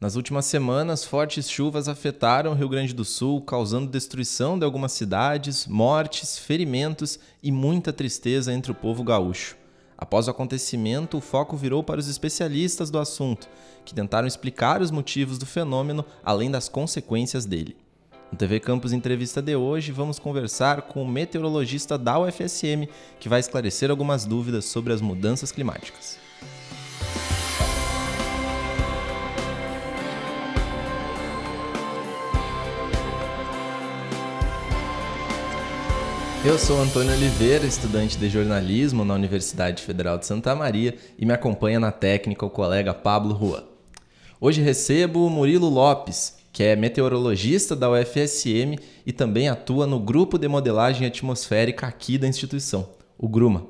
Nas últimas semanas, fortes chuvas afetaram o Rio Grande do Sul, causando destruição de algumas cidades, mortes, ferimentos e muita tristeza entre o povo gaúcho. Após o acontecimento, o foco virou para os especialistas do assunto, que tentaram explicar os motivos do fenômeno, além das consequências dele. No TV Campus Entrevista de hoje, vamos conversar com o meteorologista da UFSM, que vai esclarecer algumas dúvidas sobre as mudanças climáticas. Eu sou Antônio Oliveira, estudante de jornalismo na Universidade Federal de Santa Maria e me acompanha na técnica o colega Pablo Rua. Hoje recebo o Murilo Lopes, que é meteorologista da UFSM e também atua no grupo de modelagem atmosférica aqui da instituição, o GRUMA.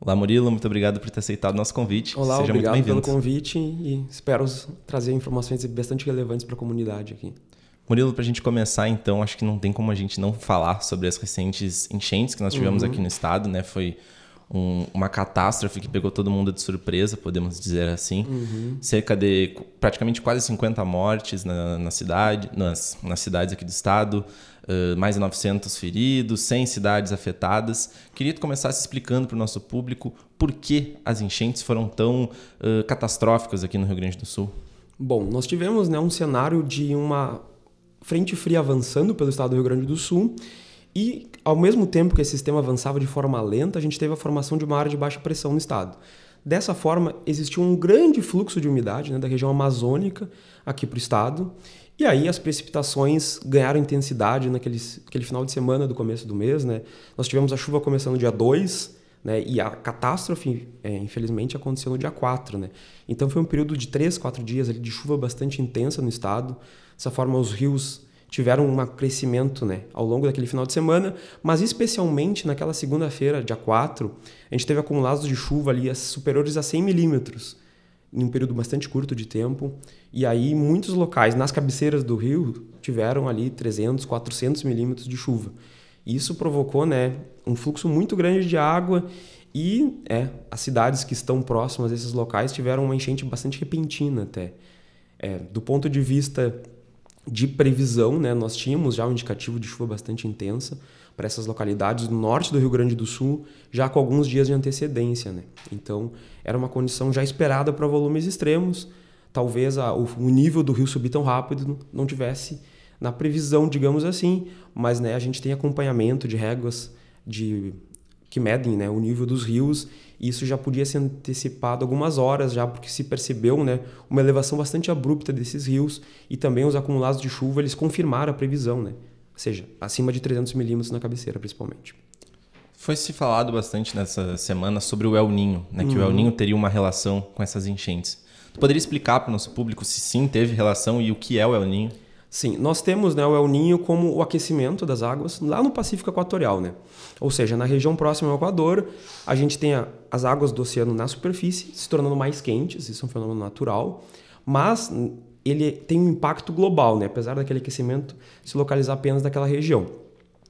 Olá, Murilo, muito obrigado por ter aceitado o nosso convite. Olá, Seja obrigado pelo convite e espero trazer informações bastante relevantes para a comunidade aqui. Murilo, para a gente começar, então, acho que não tem como a gente não falar sobre as recentes enchentes que nós tivemos uhum. aqui no estado, né? Foi um, uma catástrofe que pegou todo mundo de surpresa, podemos dizer assim. Uhum. Cerca de praticamente quase 50 mortes na, na cidade, nas, nas cidades aqui do estado, uh, mais de 900 feridos, 100 cidades afetadas. Queria que tu começasse explicando para o nosso público por que as enchentes foram tão uh, catastróficas aqui no Rio Grande do Sul. Bom, nós tivemos né, um cenário de uma frente fria avançando pelo estado do Rio Grande do Sul. E, ao mesmo tempo que esse sistema avançava de forma lenta, a gente teve a formação de uma área de baixa pressão no estado. Dessa forma, existiu um grande fluxo de umidade né, da região amazônica aqui para o estado. E aí as precipitações ganharam intensidade naquele, aquele final de semana do começo do mês. Né? Nós tivemos a chuva começando dia 2, né? E a catástrofe, é, infelizmente, aconteceu no dia 4, né? Então foi um período de 3, 4 dias de chuva bastante intensa no estado. Dessa forma, os rios tiveram um crescimento né, ao longo daquele final de semana, mas especialmente naquela segunda-feira, dia 4, a gente teve acumulados de chuva ali superiores a 100 milímetros, em um período bastante curto de tempo. E aí, muitos locais nas cabeceiras do rio tiveram ali 300, 400 milímetros de chuva. isso provocou né, um fluxo muito grande de água e é, as cidades que estão próximas a esses locais tiveram uma enchente bastante repentina até. É, do ponto de vista de previsão, né? Nós tínhamos já um indicativo de chuva bastante intensa para essas localidades do norte do Rio Grande do Sul, já com alguns dias de antecedência, né? Então, era uma condição já esperada para volumes extremos. Talvez a, o, o, nível do rio subir tão rápido não tivesse na previsão, digamos assim, mas né, a gente tem acompanhamento de réguas de que medem né, o nível dos rios. E isso já podia ser antecipado algumas horas já, porque se percebeu né, uma elevação bastante abrupta desses rios e também os acumulados de chuva eles confirmaram a previsão, né? ou seja, acima de 300 milímetros na cabeceira principalmente. Foi se falado bastante nessa semana sobre o El Ninho, né, que o El uhum. Ninho teria uma relação com essas enchentes. Tu poderia explicar para o nosso público se sim teve relação e o que é o El Ninho? Sim, nós temos né, o El Ninho como o aquecimento das águas lá no Pacífico Equatorial, né? Ou seja, na região próxima ao Equador, a gente tem a, as águas do oceano na superfície se tornando mais quentes, isso é um fenômeno natural, mas ele tem um impacto global, né? Apesar daquele aquecimento se localizar apenas naquela região.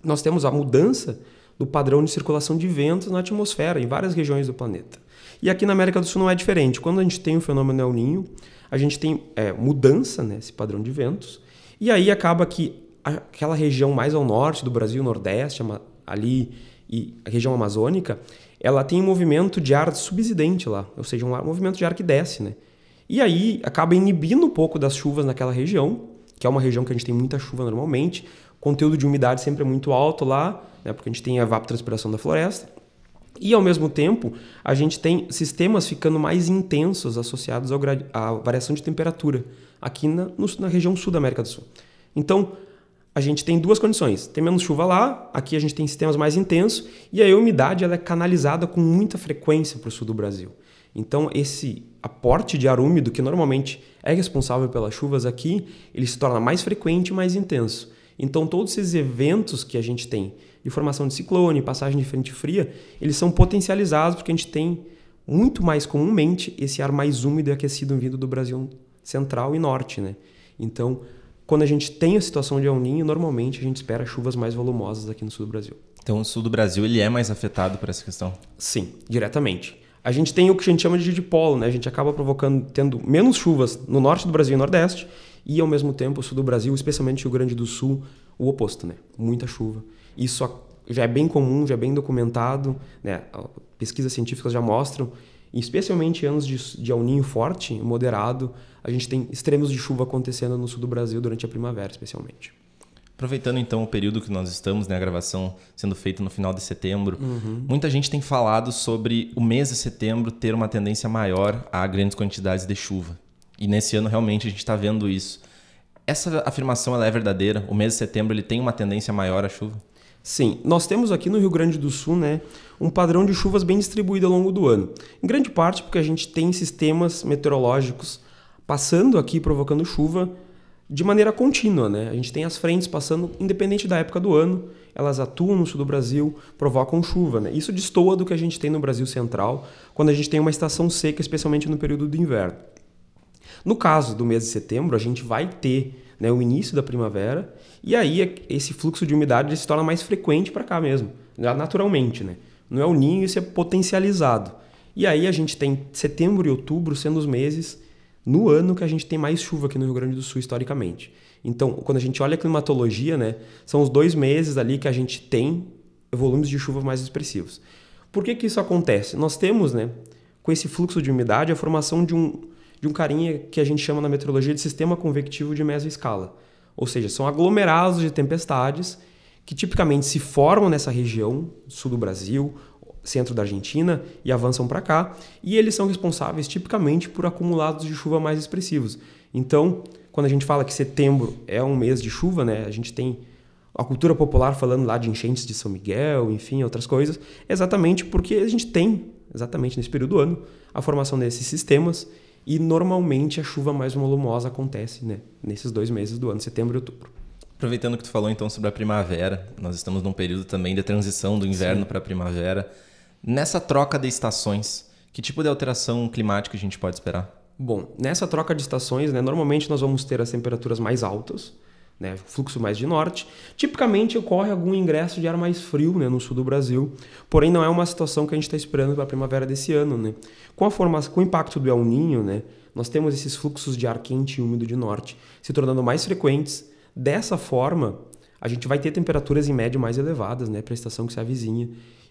Nós temos a mudança do padrão de circulação de ventos na atmosfera em várias regiões do planeta. E aqui na América do Sul não é diferente. Quando a gente tem o fenômeno El Ninho, a gente tem é, mudança nesse né, padrão de ventos e aí acaba que aquela região mais ao norte do Brasil, Nordeste, ali e a região amazônica, ela tem um movimento de ar subsidente lá, ou seja, um movimento de ar que desce, né? E aí acaba inibindo um pouco das chuvas naquela região, que é uma região que a gente tem muita chuva normalmente, o conteúdo de umidade sempre é muito alto lá, né? Porque a gente tem a evapotranspiração da floresta. E ao mesmo tempo, a gente tem sistemas ficando mais intensos associados à variação de temperatura aqui na, no, na região sul da América do Sul. Então, a gente tem duas condições. Tem menos chuva lá, aqui a gente tem sistemas mais intensos, e aí a umidade ela é canalizada com muita frequência para o sul do Brasil. Então, esse aporte de ar úmido, que normalmente é responsável pelas chuvas aqui, ele se torna mais frequente e mais intenso. Então, todos esses eventos que a gente tem, de formação de ciclone, passagem de frente fria, eles são potencializados porque a gente tem muito mais comumente esse ar mais úmido e aquecido vindo do Brasil central e norte, né? Então, quando a gente tem a situação de El Ninho, normalmente a gente espera chuvas mais volumosas aqui no sul do Brasil. Então, o sul do Brasil ele é mais afetado por essa questão? Sim, diretamente. A gente tem o que a gente chama de dipolo, né? A gente acaba provocando tendo menos chuvas no norte do Brasil e nordeste e ao mesmo tempo, o sul do Brasil, especialmente Rio Grande do Sul, o oposto, né? Muita chuva. Isso já é bem comum, já é bem documentado, né? Pesquisas científicas já mostram, especialmente em anos de, de forte, moderado, a gente tem extremos de chuva acontecendo no sul do Brasil durante a primavera, especialmente. Aproveitando então o período que nós estamos, né, a gravação sendo feita no final de setembro, uhum. muita gente tem falado sobre o mês de setembro ter uma tendência maior a grandes quantidades de chuva. E nesse ano realmente a gente está vendo isso. Essa afirmação é verdadeira? O mês de setembro ele tem uma tendência maior à chuva? Sim, nós temos aqui no Rio Grande do Sul né, um padrão de chuvas bem distribuído ao longo do ano. Em grande parte porque a gente tem sistemas meteorológicos passando aqui, provocando chuva de maneira contínua. Né? A gente tem as frentes passando independente da época do ano, elas atuam no sul do Brasil, provocam chuva. Né? Isso destoa do que a gente tem no Brasil central, quando a gente tem uma estação seca, especialmente no período do inverno. No caso do mês de setembro, a gente vai ter né, o início da primavera e aí é esse fluxo de umidade se torna mais frequente para cá mesmo, né, naturalmente, né? Não é o ninho, isso é potencializado. E aí a gente tem setembro e outubro sendo os meses no ano que a gente tem mais chuva aqui no Rio Grande do Sul historicamente. Então, quando a gente olha a climatologia, né, são os dois meses ali que a gente tem volumes de chuva mais expressivos. Por que, que isso acontece? Nós temos, né, com esse fluxo de umidade, a formação de um, de um carinha que a gente chama na meteorologia de sistema convectivo de mesoescala. Ou seja, são aglomerados de tempestades que tipicamente se formam nessa região, sul do Brasil, centro da Argentina e avançam para cá, e eles são responsáveis tipicamente por acumulados de chuva mais expressivos. Então, quando a gente fala que setembro é um mês de chuva, né, a gente tem a cultura popular falando lá de enchentes de São Miguel, enfim, outras coisas, exatamente porque a gente tem, exatamente nesse período do ano, a formação desses sistemas e normalmente a chuva mais volumosa acontece né, nesses dois meses do ano, setembro e outubro. Aproveitando que tu falou então sobre a primavera, nós estamos num período também de transição do inverno para a primavera. Nessa troca de estações, que tipo de alteração climática a gente pode esperar? Bom, nessa troca de estações, né, normalmente nós vamos ter as temperaturas mais altas, né? Fluxo mais de norte. Tipicamente ocorre algum ingresso de ar mais frio, né, no sul do Brasil. Porém, não é uma situação que a gente está esperando para a primavera desse ano, né? Com a formação, com o impacto do El Ninho, né, nós temos esses fluxos de ar quente e úmido de norte se tornando mais frequentes. Dessa forma, a gente vai ter temperaturas em média mais elevadas, né, para a estação que se avizinha.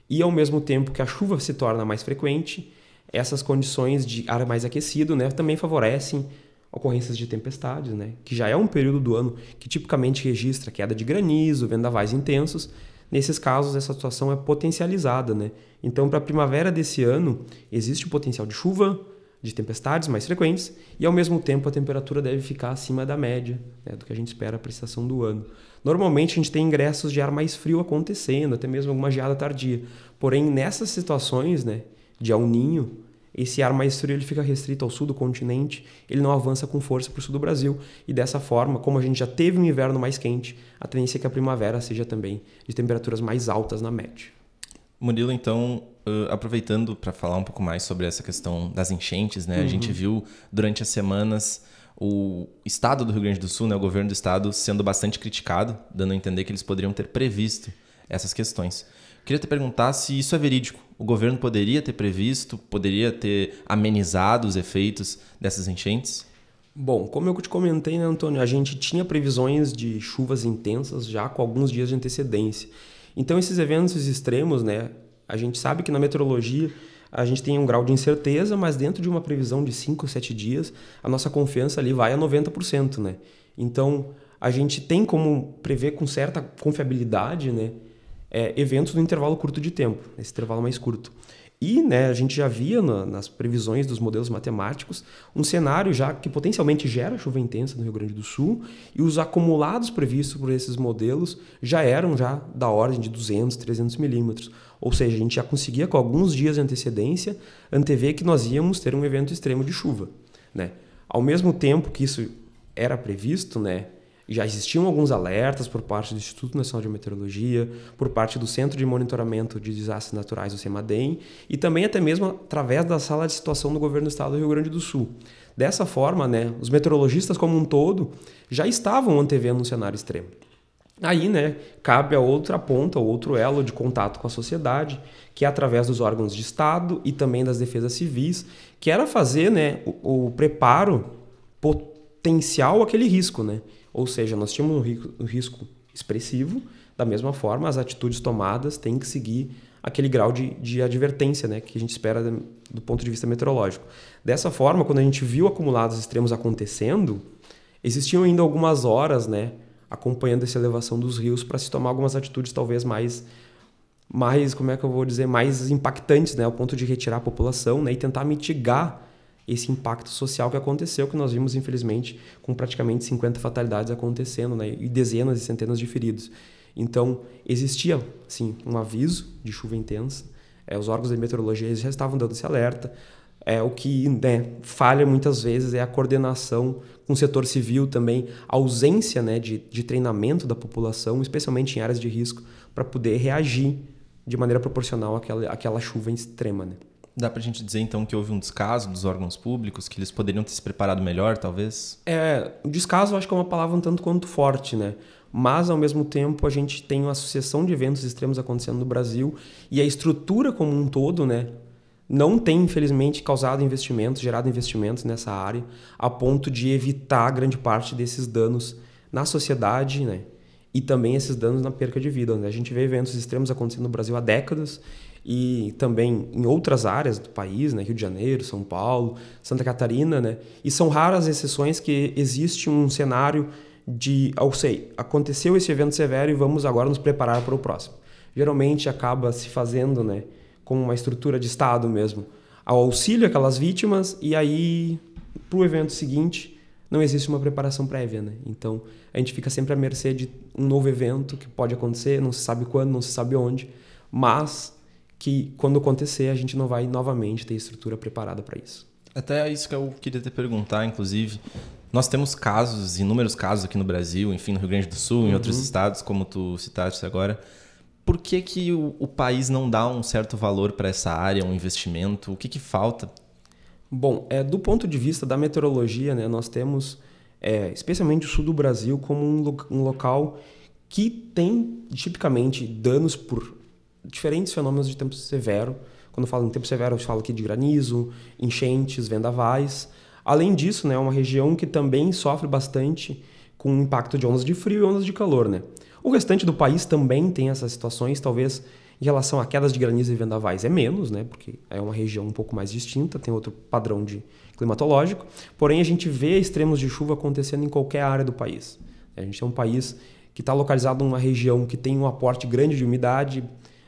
E ao mesmo tempo que a chuva se torna mais frequente, essas condições de ar mais aquecido, né, também favorecem ocorrências de tempestades, né? que já é um período do ano que tipicamente registra queda de granizo, vendavais intensos. Nesses casos, essa situação é potencializada. Né? Então, para a primavera desse ano, existe o potencial de chuva, de tempestades mais frequentes, e ao mesmo tempo a temperatura deve ficar acima da média né? do que a gente espera para a estação do ano. Normalmente, a gente tem ingressos de ar mais frio acontecendo, até mesmo alguma geada tardia. Porém, nessas situações né, de Ninho, esse ar mais frio ele fica restrito ao sul do continente, ele não avança com força para o sul do Brasil, e dessa forma, como a gente já teve um inverno mais quente, a tendência é que a primavera seja também de temperaturas mais altas na média. Murilo, então, Uh, aproveitando para falar um pouco mais sobre essa questão das enchentes, né? Uhum. A gente uhum. viu durante as semanas o estado do Rio Grande do Sul, né, o governo do estado, sendo bastante criticado, dando a entender que eles poderiam ter previsto essas questões. Queria te perguntar se isso é verídico. O governo poderia ter previsto, poderia ter amenizado os efeitos dessas enchentes? Bom, como eu te comentei, né, Antônio, a gente tinha previsões de chuvas intensas já com alguns dias de antecedência. Então, esses eventos extremos, né, a gente sabe que na meteorologia a gente tem um grau de incerteza, mas dentro de uma previsão de 5 ou 7 dias, a nossa confiança ali vai a 90%, né? Então, a gente tem como prever com certa confiabilidade, né, é, eventos no intervalo curto de tempo, nesse intervalo mais curto. E né, a gente já via na, nas previsões dos modelos matemáticos um cenário já que potencialmente gera chuva intensa no Rio Grande do Sul e os acumulados previstos por esses modelos já eram já da ordem de 200, 300 milímetros. Ou seja, a gente já conseguia com alguns dias de antecedência antever que nós íamos ter um evento extremo de chuva. Né? Ao mesmo tempo que isso era previsto, né, já existiam alguns alertas por parte do Instituto Nacional de Meteorologia, por parte do Centro de Monitoramento de Desastres Naturais, o CEMADEM, e também até mesmo através da Sala de Situação do Governo do Estado do Rio Grande do Sul. Dessa forma, né, os meteorologistas como um todo já estavam antevendo um cenário extremo. Aí, né, cabe a outra ponta, outro elo de contato com a sociedade, que é através dos órgãos de Estado e também das defesas civis, que era fazer, né, o, o preparo potencial aquele risco, né? Ou seja, nós tínhamos um risco expressivo, da mesma forma, as atitudes tomadas têm que seguir aquele grau de, de advertência né, que a gente espera do ponto de vista meteorológico. Dessa forma, quando a gente viu acumulados extremos acontecendo, existiam ainda algumas horas né, acompanhando essa elevação dos rios para se tomar algumas atitudes talvez mais, mais, como é que eu vou dizer, mais impactantes, né, ao ponto de retirar a população né, e tentar mitigar esse impacto social que aconteceu, que nós vimos, infelizmente, com praticamente 50 fatalidades acontecendo né? e dezenas e centenas de feridos. Então, existia, sim, um aviso de chuva intensa, é, os órgãos de meteorologia já estavam dando esse alerta. É, o que né, falha muitas vezes é a coordenação com o setor civil também, a ausência né, de, de treinamento da população, especialmente em áreas de risco, para poder reagir de maneira proporcional àquela, àquela chuva extrema. Né? Dá para a gente dizer então que houve um descaso dos órgãos públicos, que eles poderiam ter se preparado melhor, talvez? É, o descaso acho que é uma palavra um tanto quanto forte, né? Mas ao mesmo tempo a gente tem uma sucessão de eventos extremos acontecendo no Brasil e a estrutura como um todo, né, não tem infelizmente causado investimentos, gerado investimentos nessa área a ponto de evitar grande parte desses danos na sociedade, né? E também esses danos na perca de vida. Né? A gente vê eventos extremos acontecendo no Brasil há décadas e também em outras áreas do país, né? Rio de Janeiro, São Paulo, Santa Catarina, né? E são raras exceções que existe um cenário de, ah, eu sei, aconteceu esse evento severo e vamos agora nos preparar para o próximo. Geralmente acaba se fazendo, né, como uma estrutura de Estado mesmo, ao auxílio aquelas vítimas e aí para o evento seguinte não existe uma preparação prévia, né? Então a gente fica sempre à mercê de um novo evento que pode acontecer, não se sabe quando, não se sabe onde, mas que quando acontecer a gente não vai novamente ter estrutura preparada para isso. Até isso que eu queria te perguntar, inclusive. Nós temos casos, inúmeros casos aqui no Brasil, enfim, no Rio Grande do Sul, em uhum. outros estados, como tu citaste agora. Por que, que o, o país não dá um certo valor para essa área, um investimento? O que, que falta? Bom, é, do ponto de vista da meteorologia, né, nós temos, é, especialmente o sul do Brasil, como um, lo um local que tem tipicamente danos por diferentes fenômenos de tempo severo. Quando falo em tempo severo, eu falo aqui de granizo, enchentes, vendavais. Além disso, né, é uma região que também sofre bastante com o impacto de ondas de frio e ondas de calor. Né? O restante do país também tem essas situações, talvez em relação a quedas de granizo e vendavais é menos, né? Porque é uma região um pouco mais distinta, tem outro padrão de climatológico. Porém, a gente vê extremos de chuva acontecendo em qualquer área do país. A gente é um país que está localizado numa região que tem um aporte grande de umidade,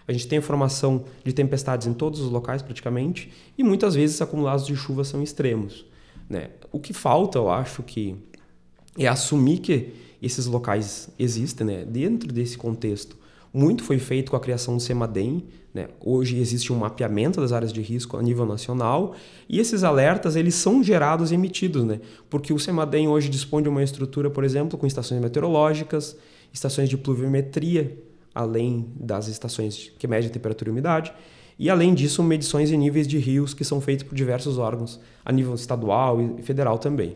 a gente tem formação de tempestades em todos os locais, praticamente, e muitas vezes acumulados de chuva são extremos. Né? O que falta, eu acho que é assumir que esses locais existem, né? Dentro desse contexto, muito foi feito com a criação do CEMADEM, né? Hoje existe um mapeamento das áreas de risco a nível nacional e esses alertas eles são gerados e emitidos, né? Porque o CEMADEM hoje dispõe de uma estrutura, por exemplo, com estações meteorológicas, estações de pluviometria, além das estações que medem temperatura e umidade, e além disso, medições em níveis de rios que são feitos por diversos órgãos, a nível estadual e federal também.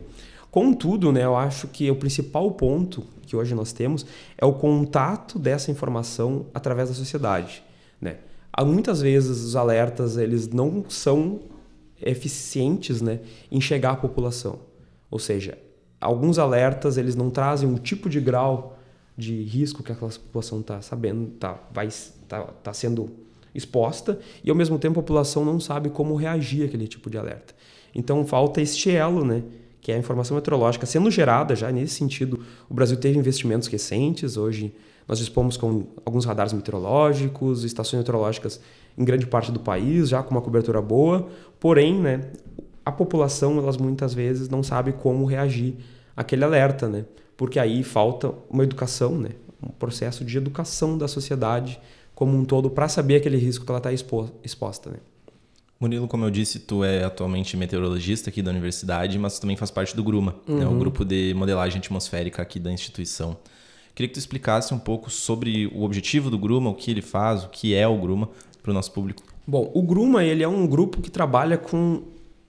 Contudo, né, eu acho que o principal ponto que hoje nós temos é o contato dessa informação através da sociedade. Né? Há muitas vezes os alertas eles não são eficientes né, em chegar à população. Ou seja, alguns alertas eles não trazem o tipo de grau de risco que aquela população está sabendo, está vai, tá, tá sendo exposta, e ao mesmo tempo a população não sabe como reagir àquele tipo de alerta. Então falta este elo, né? que é a informação meteorológica sendo gerada já nesse sentido. O Brasil teve investimentos recentes, hoje nós dispomos com alguns radares meteorológicos, estações meteorológicas em grande parte do país, já com uma cobertura boa, porém, né, a população, elas muitas vezes não sabe como reagir àquele alerta, né? porque aí falta uma educação, né? um processo de educação da sociedade como um todo para saber aquele risco que ela está expo exposta. Né? Murilo, como eu disse, tu é atualmente meteorologista aqui da universidade, mas tu também faz parte do GRUMA, uhum. né? o uhum. grupo de modelagem atmosférica aqui da instituição. Queria que tu explicasse um pouco sobre o objetivo do Gruma, o que ele faz, o que é o Gruma para o nosso público. Bom, o Gruma ele é um grupo que trabalha com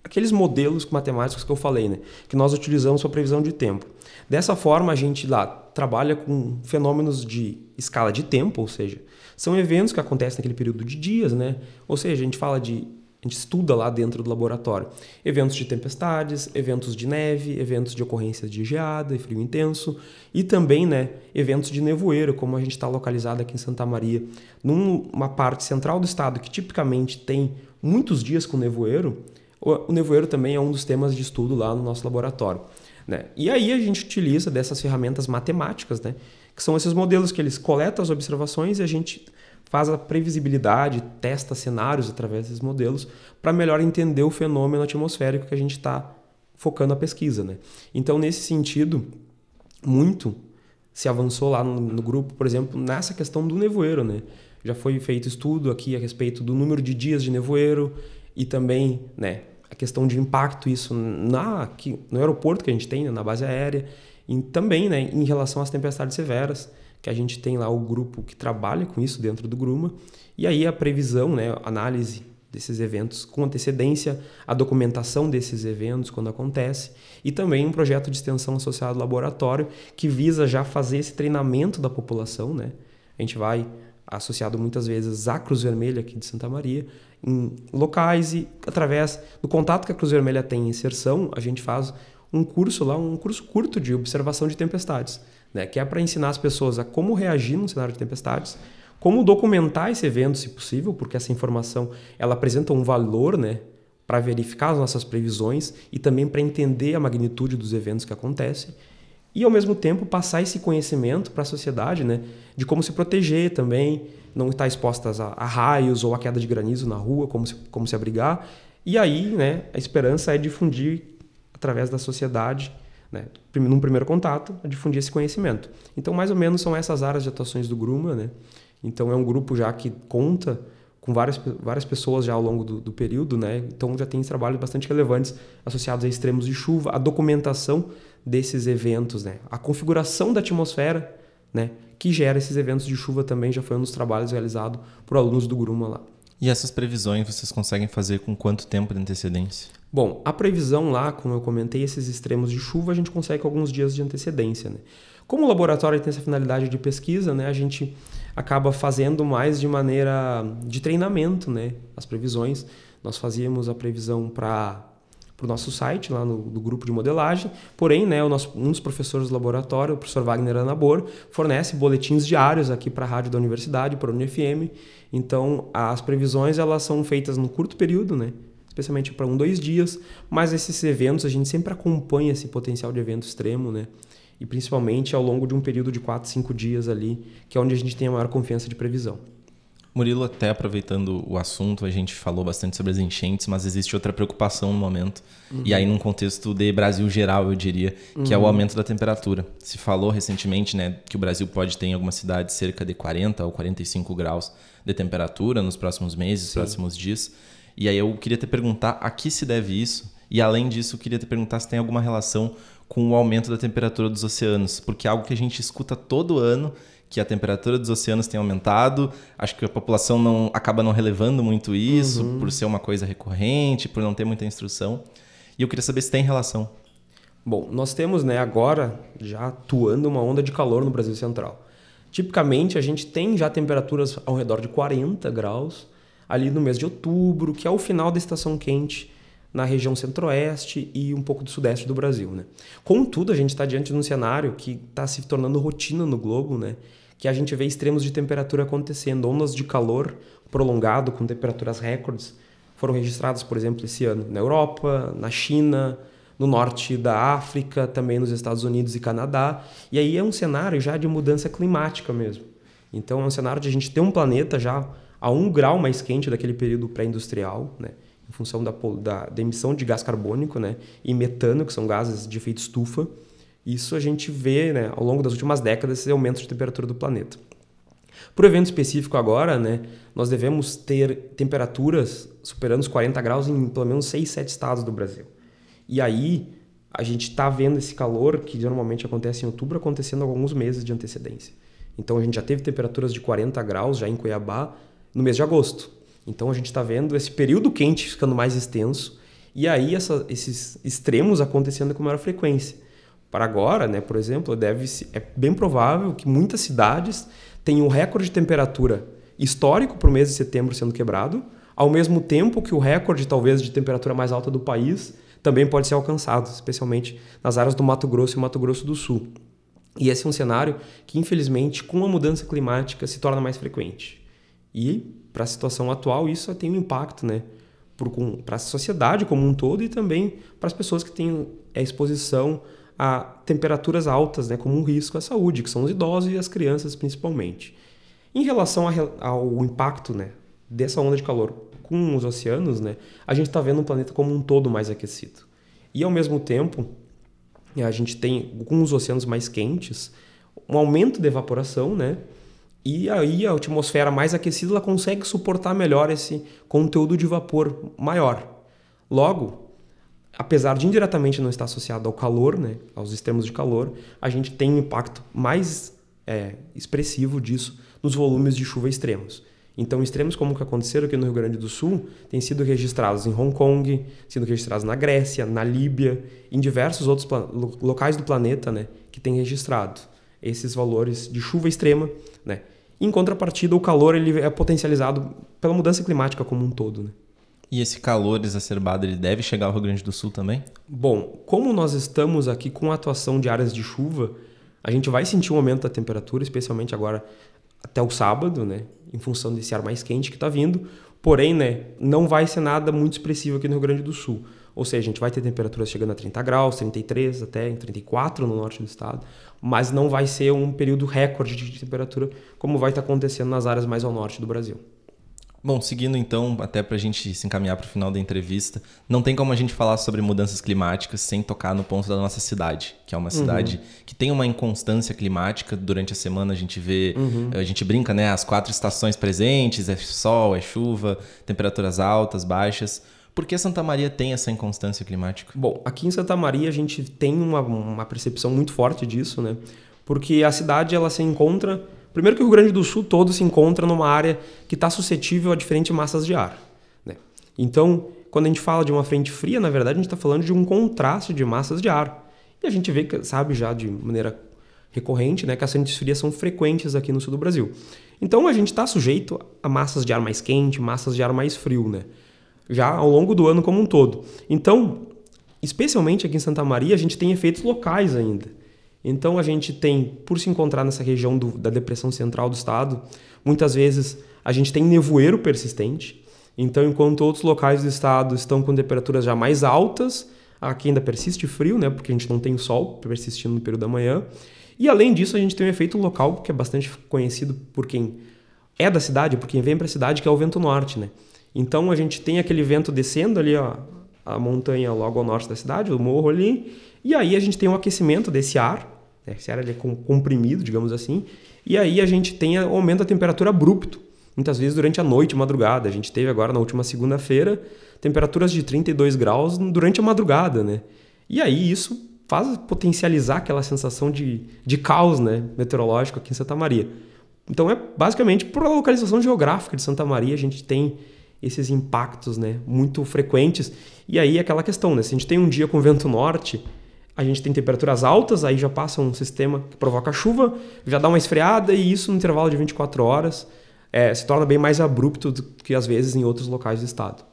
aqueles modelos matemáticos que eu falei, né? que nós utilizamos para previsão de tempo. Dessa forma, a gente lá trabalha com fenômenos de escala de tempo, ou seja, são eventos que acontecem naquele período de dias, né? Ou seja, a gente fala de a gente estuda lá dentro do laboratório. Eventos de tempestades, eventos de neve, eventos de ocorrências de geada e frio intenso, e também né, eventos de nevoeiro, como a gente está localizado aqui em Santa Maria, numa parte central do estado que tipicamente tem muitos dias com nevoeiro, o nevoeiro também é um dos temas de estudo lá no nosso laboratório. Né? E aí a gente utiliza dessas ferramentas matemáticas, né? que são esses modelos que eles coletam as observações e a gente faz a previsibilidade, testa cenários através desses modelos para melhor entender o fenômeno atmosférico que a gente está focando a pesquisa. Né? Então, nesse sentido, muito se avançou lá no, no, grupo, por exemplo, nessa questão do nevoeiro, né? Já foi feito estudo aqui a respeito do número de dias de nevoeiro e também, né, a questão de impacto isso na no aeroporto que a gente tem, né, na base aérea, e também né, em relação às tempestades severas, que a gente tem lá o grupo que trabalha com isso dentro do Gruma, e aí a previsão, né, análise desses eventos com antecedência, a documentação desses eventos quando acontece, e também um projeto de extensão associado ao laboratório que visa já fazer esse treinamento da população, né? A gente vai associado muitas vezes à Cruz Vermelha aqui de Santa Maria, em locais e através do contato que a Cruz Vermelha tem em inserção, a gente faz um curso lá, um curso curto de observação de tempestades, né? que é para ensinar as pessoas a como reagir num cenário de tempestades, como documentar esse evento, se possível, porque essa informação ela apresenta um valor, né? para verificar as nossas previsões e também para entender a magnitude dos eventos que acontecem e ao mesmo tempo passar esse conhecimento para a sociedade, né, de como se proteger também, não estar expostas a, a, raios ou a queda de granizo na rua, como se, como se abrigar. E aí, né, a esperança é difundir através da sociedade, né, num primeiro contato, difundir esse conhecimento. Então, mais ou menos são essas áreas de atuações do Gruma, né? Então é um grupo já que conta com várias, várias pessoas já ao longo do, do período, né? Então já tem trabalhos bastante relevantes associados a extremos de chuva, a documentação desses eventos, né? A configuração da atmosfera, né? Que gera esses eventos de chuva também já foi um dos trabalhos realizado por alunos do Guruma lá. E essas previsões vocês conseguem fazer com quanto tempo de antecedência? Bom, a previsão lá, como eu comentei, esses extremos de chuva a gente consegue com alguns dias de antecedência, né? Como o laboratório tem essa finalidade de pesquisa, né? A gente acaba fazendo mais de maneira de treinamento, né? As previsões. Nós fazíamos a previsão para o nosso site, lá no do grupo de modelagem. Porém, né, o nosso, um dos professores do laboratório, o professor Wagner Anabor, fornece boletins diários aqui para a rádio da universidade, para a UniFM. Então, as previsões elas são feitas no curto período, né? especialmente para um, dois dias, mas esses eventos a gente sempre acompanha esse potencial de evento extremo, né? e principalmente ao longo de um período de 4, 5 dias ali, que é onde a gente tem a maior confiança de previsão. Murilo, até aproveitando o assunto, a gente falou bastante sobre as enchentes, mas existe outra preocupação no momento, uhum. e aí num contexto de Brasil geral, eu diria, que uhum. é o uhum. aumento da temperatura. Se falou recentemente né, que o Brasil pode ter em algumas cidades cerca de 40 ou 45 graus de temperatura nos próximos meses, Sim. próximos dias. E aí eu queria te perguntar a que se deve isso, e além disso, eu queria te perguntar se tem alguma relação com o aumento da temperatura dos oceanos, porque é algo que a gente escuta todo ano, que a temperatura dos oceanos tem aumentado. Acho que a população não acaba não relevando muito isso, uhum. por ser uma coisa recorrente, por não ter muita instrução. E eu queria saber se tem relação. Bom, nós temos né, agora já atuando uma onda de calor no Brasil Central. Tipicamente a gente tem já temperaturas ao redor de 40 graus ali no mês de outubro, que é o final da estação quente na região centro-oeste e um pouco do sudeste do Brasil. Né? Contudo, a gente está diante de um cenário que está se tornando rotina no globo, né? que a gente vê extremos de temperatura acontecendo, ondas de calor prolongado com temperaturas recordes foram registradas, por exemplo, esse ano na Europa, na China, no norte da África, também nos Estados Unidos e Canadá. E aí é um cenário já de mudança climática mesmo. Então é um cenário de a gente ter um planeta já a um grau mais quente daquele período pré-industrial, né? em função da, da, da, emissão de gás carbônico né, e metano, que são gases de efeito estufa. Isso a gente vê né, ao longo das últimas décadas esse aumento de temperatura do planeta. Para o evento específico agora, né, nós devemos ter temperaturas superando os 40 graus em pelo menos 6, 7 estados do Brasil. E aí a gente está vendo esse calor que normalmente acontece em outubro acontecendo alguns meses de antecedência. Então a gente já teve temperaturas de 40 graus já em Cuiabá no mês de agosto. Então a gente está vendo esse período quente ficando mais extenso e aí essa, esses extremos acontecendo com maior frequência. Para agora, né, por exemplo, deve é bem provável que muitas cidades tenham um recorde de temperatura histórico para o mês de setembro sendo quebrado, ao mesmo tempo que o recorde talvez de temperatura mais alta do país também pode ser alcançado, especialmente nas áreas do Mato Grosso e Mato Grosso do Sul. E esse é um cenário que, infelizmente, com a mudança climática se torna mais frequente. E para a situação atual isso tem um impacto, né? Para a sociedade como um todo e também para as pessoas que têm a é, exposição a temperaturas altas, né, como um risco à saúde, que são os idosos e as crianças principalmente. Em relação ao impacto, né, dessa onda de calor com os oceanos, né, a gente está vendo um planeta como um todo mais aquecido. E ao mesmo tempo, a gente tem com os oceanos mais quentes um aumento de evaporação, né, e aí a atmosfera mais aquecida ela consegue suportar melhor esse conteúdo de vapor maior. Logo, apesar de indiretamente não estar associado ao calor, né, aos extremos de calor, a gente tem um impacto mais é, expressivo disso nos volumes de chuva extremos. Então, extremos como que aconteceram aqui no Rio Grande do Sul têm sido registrados em Hong Kong, sendo registrados na Grécia, na Líbia, em diversos outros locais do planeta né, que têm registrado esses valores de chuva extrema, né, em contrapartida, o calor ele é potencializado pela mudança climática como um todo. Né? E esse calor exacerbado ele deve chegar ao Rio Grande do Sul também? Bom, como nós estamos aqui com a atuação de áreas de chuva, a gente vai sentir um aumento da temperatura, especialmente agora até o sábado, né? Em função desse ar mais quente que está vindo. Porém, né, não vai ser nada muito expressivo aqui no Rio Grande do Sul. Ou seja, a gente vai ter temperaturas chegando a 30 graus, 33 até 34 no norte do estado mas não vai ser um período recorde de temperatura como vai estar acontecendo nas áreas mais ao norte do Brasil. Bom, seguindo então, até para a gente se encaminhar para o final da entrevista, não tem como a gente falar sobre mudanças climáticas sem tocar no ponto da nossa cidade, que é uma uhum. cidade uhum. que tem uma inconstância climática. Durante a semana a gente vê, uhum. a gente brinca, né? As quatro estações presentes: é sol, é chuva, temperaturas altas, baixas. Por que Santa Maria tem essa inconstância climática? Bom, aqui em Santa Maria a gente tem uma, uma percepção muito forte disso, né? Porque a cidade ela se encontra. Primeiro que o Rio Grande do Sul todo se encontra numa área que está suscetível a diferentes massas de ar. Né? Então, quando a gente fala de uma frente fria, na verdade a gente está falando de um contraste de massas de ar. E a gente vê, sabe já de maneira recorrente, né, que as frentes frias são frequentes aqui no sul do Brasil. Então a gente está sujeito a massas de ar mais quente, massas de ar mais frio, né? já ao longo do ano como um todo. Então, especialmente aqui em Santa Maria, a gente tem efeitos locais ainda. Então, a gente tem, por se encontrar nessa região do, da depressão central do estado, muitas vezes a gente tem nevoeiro persistente. Então, enquanto outros locais do estado estão com temperaturas já mais altas, aqui ainda persiste frio, né? Porque a gente não tem sol persistindo no período da manhã. E além disso, a gente tem um efeito local que é bastante conhecido por quem é da cidade, por quem vem para a cidade, que é o vento norte, né? Então a gente tem aquele vento descendo ali, ó, a montanha logo ao norte da cidade, o morro ali, e aí a gente tem o um aquecimento desse ar, né? esse ar ali é comprimido, digamos assim, e aí a gente tem o aumento da temperatura abrupto. Muitas vezes durante a noite, madrugada. A gente teve agora na última segunda-feira temperaturas de 32 graus durante a madrugada, né? E aí isso faz potencializar aquela sensação de, de caos né, meteorológico aqui em Santa Maria. Então é basicamente por localização geográfica de Santa Maria, a gente tem esses impactos né, muito frequentes. E aí aquela questão, né? Se a gente tem um dia com vento norte, a gente tem temperaturas altas, aí já passa um sistema que provoca chuva, já dá uma esfriada e isso no intervalo de 24 horas é, se torna bem mais abrupto do que às vezes em outros locais do estado.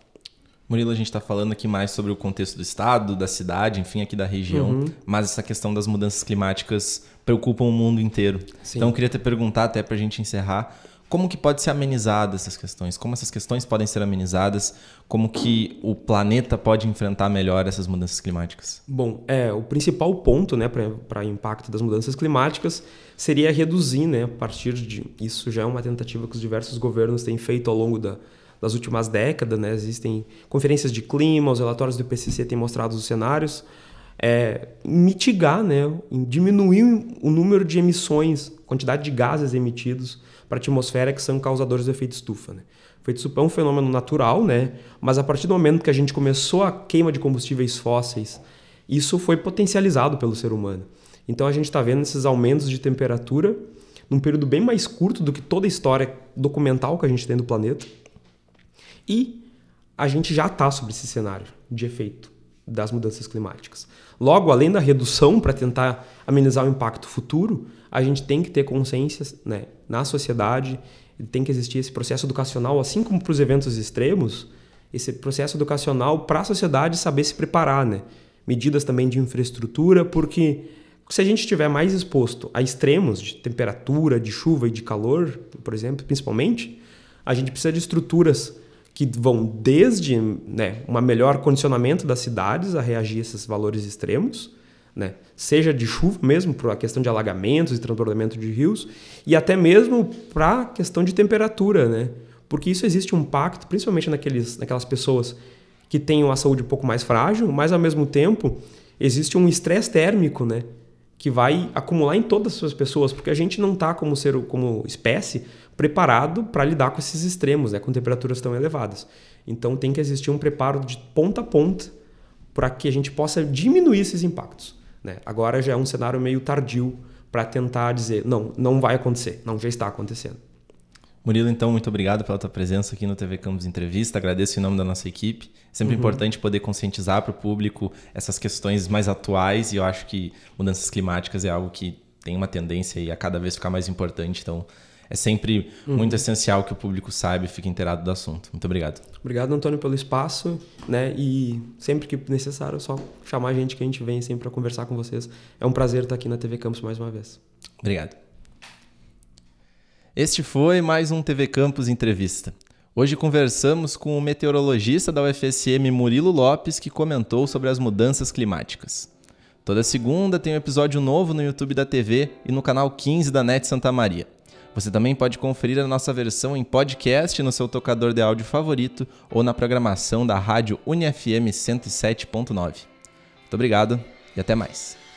Murilo, a gente está falando aqui mais sobre o contexto do estado, da cidade, enfim, aqui da região, uhum. mas essa questão das mudanças climáticas preocupa o mundo inteiro. Sim. Então, eu queria te perguntar, até para a gente encerrar, como que pode ser amenizada essas questões? Como essas questões podem ser amenizadas? Como que o planeta pode enfrentar melhor essas mudanças climáticas? Bom, é, o principal ponto né, para impacto das mudanças climáticas seria reduzir, né, a partir de... Isso já é uma tentativa que os diversos governos têm feito ao longo da, das últimas décadas. Né? Existem conferências de clima, os relatórios do IPCC têm mostrado os cenários. É, mitigar, né, diminuir o número de emissões, quantidade de gases emitidos para a atmosfera que são causadores do efeito estufa. Né? O efeito estufa é um fenômeno natural, né? mas a partir do momento que a gente começou a queima de combustíveis fósseis, isso foi potencializado pelo ser humano. Então a gente está vendo esses aumentos de temperatura num período bem mais curto do que toda a história documental que a gente tem do planeta. E a gente já está sobre esse cenário de efeito das mudanças climáticas. Logo, além da redução para tentar amenizar o impacto futuro, a gente tem que ter consciência né, na sociedade, tem que existir esse processo educacional, assim como para os eventos extremos, esse processo educacional para a sociedade saber se preparar, né? Medidas também de infraestrutura, porque se a gente estiver mais exposto a extremos de temperatura, de chuva e de calor, por exemplo, principalmente, a gente precisa de estruturas que vão desde né, um melhor condicionamento das cidades a reagir a esses valores extremos, né, seja de chuva mesmo, para a questão de alagamentos e transbordamento de rios, e até mesmo para a questão de temperatura, né? porque isso existe um pacto, principalmente naqueles, naquelas pessoas que têm uma saúde um pouco mais frágil, mas ao mesmo tempo existe um estresse térmico, né? que vai acumular em todas as suas pessoas, porque a gente não está como ser como espécie preparado para lidar com esses extremos, né, com temperaturas tão elevadas. Então tem que existir um preparo de ponta a ponta para que a gente possa diminuir esses impactos. Né? Agora já é um cenário meio tardio para tentar dizer não, não vai acontecer, não já está acontecendo. Murilo, então, muito obrigado pela tua presença aqui no TV Campos Entrevista. Agradeço em nome da nossa equipe. É sempre uhum. importante poder conscientizar para o público essas questões mais atuais e eu acho que mudanças climáticas é algo que tem uma tendência e a cada vez ficar mais importante. Então, é sempre uhum. muito essencial que o público saiba e fique inteirado do assunto. Muito obrigado. Obrigado, Antônio, pelo espaço, né? E sempre que necessário, é só chamar a gente que a gente vem sempre para conversar com vocês. É um prazer estar aqui na TV Campos mais uma vez. Obrigado. Este foi mais um TV Campus Entrevista. Hoje conversamos com o meteorologista da UFSM Murilo Lopes, que comentou sobre as mudanças climáticas. Toda segunda tem um episódio novo no YouTube da TV e no canal 15 da NET Santa Maria. Você também pode conferir a nossa versão em podcast no seu tocador de áudio favorito ou na programação da rádio UniFM 107.9. Muito obrigado e até mais.